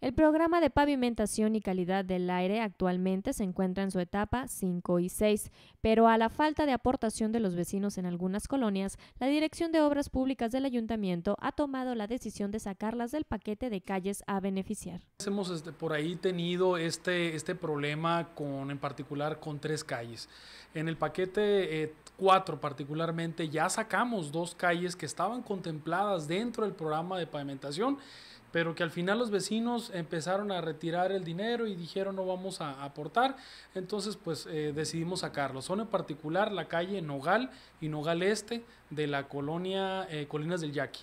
El programa de pavimentación y calidad del aire actualmente se encuentra en su etapa 5 y 6, pero a la falta de aportación de los vecinos en algunas colonias, la Dirección de Obras Públicas del Ayuntamiento ha tomado la decisión de sacarlas del paquete de calles a beneficiar. Hemos este, por ahí tenido este, este problema con, en particular con tres calles. En el paquete 4 eh, particularmente ya sacamos dos calles que estaban contempladas dentro del programa de pavimentación pero que al final los vecinos empezaron a retirar el dinero y dijeron no vamos a aportar, entonces pues eh, decidimos sacarlo. Son en particular la calle Nogal y Nogal Este de la colonia eh, Colinas del Yaqui.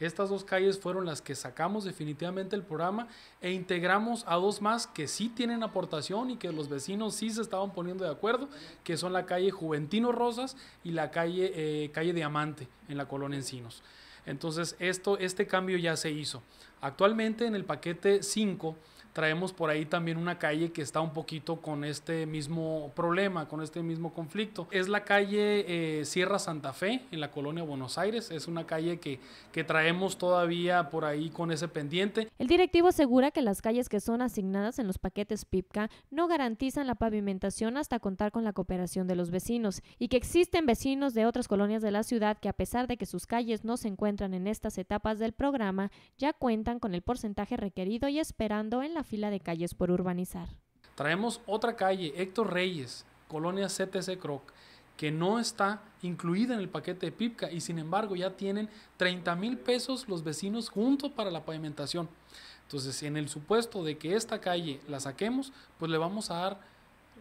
Estas dos calles fueron las que sacamos definitivamente el programa e integramos a dos más que sí tienen aportación y que los vecinos sí se estaban poniendo de acuerdo, que son la calle Juventino Rosas y la calle, eh, calle Diamante en la colonia Encinos. Entonces, esto, este cambio ya se hizo. Actualmente en el paquete 5 traemos por ahí también una calle que está un poquito con este mismo problema, con este mismo conflicto. Es la calle eh, Sierra Santa Fe, en la colonia Buenos Aires. Es una calle que, que traemos todavía por ahí con ese pendiente. El directivo asegura que las calles que son asignadas en los paquetes PIPCA no garantizan la pavimentación hasta contar con la cooperación de los vecinos y que existen vecinos de otras colonias de la ciudad que a pesar de que sus calles no se encuentran en estas etapas del programa, ya cuentan con el porcentaje requerido y esperando en la fila de calles por urbanizar. Traemos otra calle, Héctor Reyes, colonia CTC Croc, que no está incluida en el paquete de PIPCA y sin embargo ya tienen 30 mil pesos los vecinos junto para la pavimentación. Entonces, en el supuesto de que esta calle la saquemos, pues le vamos a dar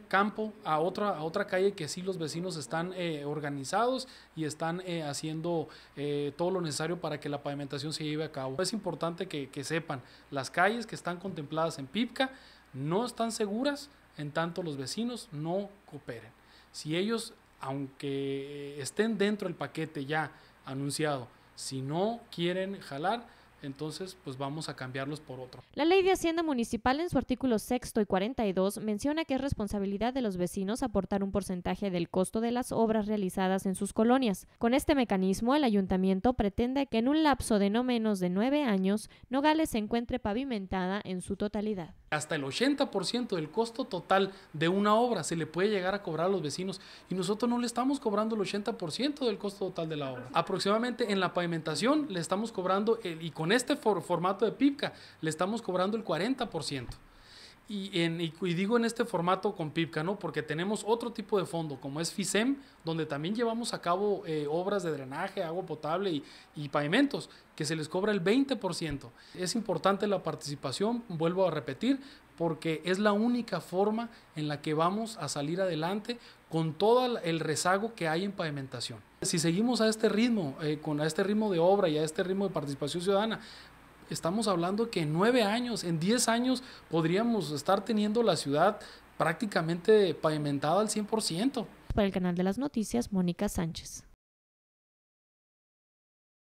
campo a otra, a otra calle que sí los vecinos están eh, organizados y están eh, haciendo eh, todo lo necesario para que la pavimentación se lleve a cabo. Es importante que, que sepan, las calles que están contempladas en PIPCA no están seguras en tanto los vecinos no cooperen. Si ellos, aunque estén dentro del paquete ya anunciado, si no quieren jalar, entonces, pues vamos a cambiarlos por otro. La Ley de Hacienda Municipal en su artículo sexto y 42 menciona que es responsabilidad de los vecinos aportar un porcentaje del costo de las obras realizadas en sus colonias. Con este mecanismo, el ayuntamiento pretende que en un lapso de no menos de nueve años, Nogales se encuentre pavimentada en su totalidad hasta el 80% del costo total de una obra se le puede llegar a cobrar a los vecinos y nosotros no le estamos cobrando el 80% del costo total de la obra. Aproximadamente en la pavimentación le estamos cobrando, el, y con este formato de PIPCA, le estamos cobrando el 40% y, en, y, digo en este formato con PIPCA, ¿no? Porque tenemos otro tipo de fondo, como es FISEM, donde también llevamos a cabo eh, obras de drenaje, agua potable y, pavimentos, que se les cobra el 20%. Es importante la participación, vuelvo a repetir, porque es la única forma en la que vamos a salir adelante con todo el rezago que hay en pavimentación. Si seguimos a este ritmo, eh, con a este ritmo de obra y a este ritmo de participación ciudadana, estamos hablando que en nueve años, en diez años, podríamos estar teniendo la ciudad prácticamente pavimentada al 100%. Para el canal de las noticias, Mónica Sánchez.